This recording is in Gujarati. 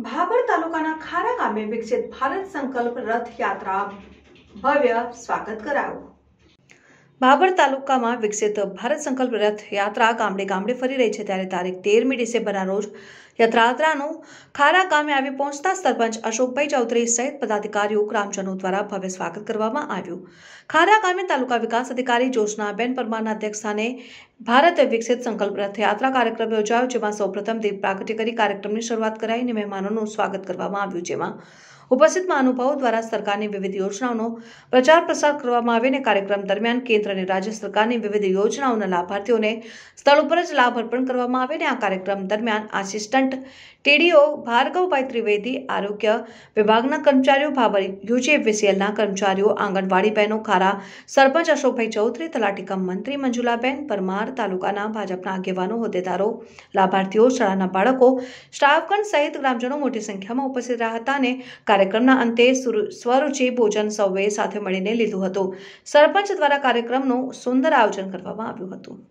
ભાભર તાલુકાના ખારા ગામે વિકસિત ભારત સંકલ્પ રથયાત્રા ભવ્ય સ્વાગત કરાયું બાબર તાલુકામાં વિકસિત ભારત સંકલ્પ રથ યાત્રા ગામડે ગામડે ફરી રહી છે ત્યારે તારીખ તેરમી ડિસેમ્બરના રોજ યાત્રાનું ખારા ગામે આવી પહોંચતા સરપંચ અશોકભાઈ ચૌધરી સહિત પદાધિકારીઓ ગ્રામજનો દ્વારા ભવ્ય સ્વાગત કરવામાં આવ્યું ખારા ગામે તાલુકા વિકાસ અધિકારી જોશનાબેન પરમારના અધ્યક્ષસ્થાને ભારત વિકસિત સંકલ્પ રથયાત્રા કાર્યક્રમ યોજાયો જેમાં સૌપ્રથમ દીપ પ્રાગટ્ય કરી કાર્યક્રમની શરૂઆત કરાઈ અને મહેમાનોનું સ્વાગત કરવામાં આવ્યું જેમાં ઉપસ્થિત મહાનુભાવો દ્વારા સરકારની વિવિધ યોજનાઓનો પ્રચાર પ્રસાર કરવામાં આવે અને કાર્યક્રમ દરમિયાન કેન્દ્ર અને રાજ્ય સરકારની વિવિધ યોજનાઓના લાભાર્થીઓને સ્થળ ઉપર જ લાભ અર્પણ કરવામાં આવે અને આ કાર્યક્રમ દરમિયાન આસિસ્ટન્ટ ટીડીઓ ભાર્ગવભાઈ ત્રિવેદી આરોગ્ય વિભાગના કર્મચારીઓ ભાવરી યુજીએફવીસીએલના કર્મચારીઓ આંગણવાડી બહેનો ખારા સરપંચ અશોકભાઈ ચૌધરી તલાટીકમ મંત્રી મંજુલાબેન પરમાર તાલુકાના ભાજપના આગેવાનો હોદ્દેદારો લાભાર્થીઓ શાળાના બાળકો સ્ટાફગણ સહિત ગ્રામજનો મોટી સંખ્યામાં ઉપસ્થિત રહ્યા હતા અને કાર્યક્રમના અંતે સ્વરૂચિ ભોજન સૌએ સાથે મળીને લીધું હતું સરપંચ દ્વારા કાર્યક્રમનું સુંદર આયોજન કરવામાં આવ્યું હતું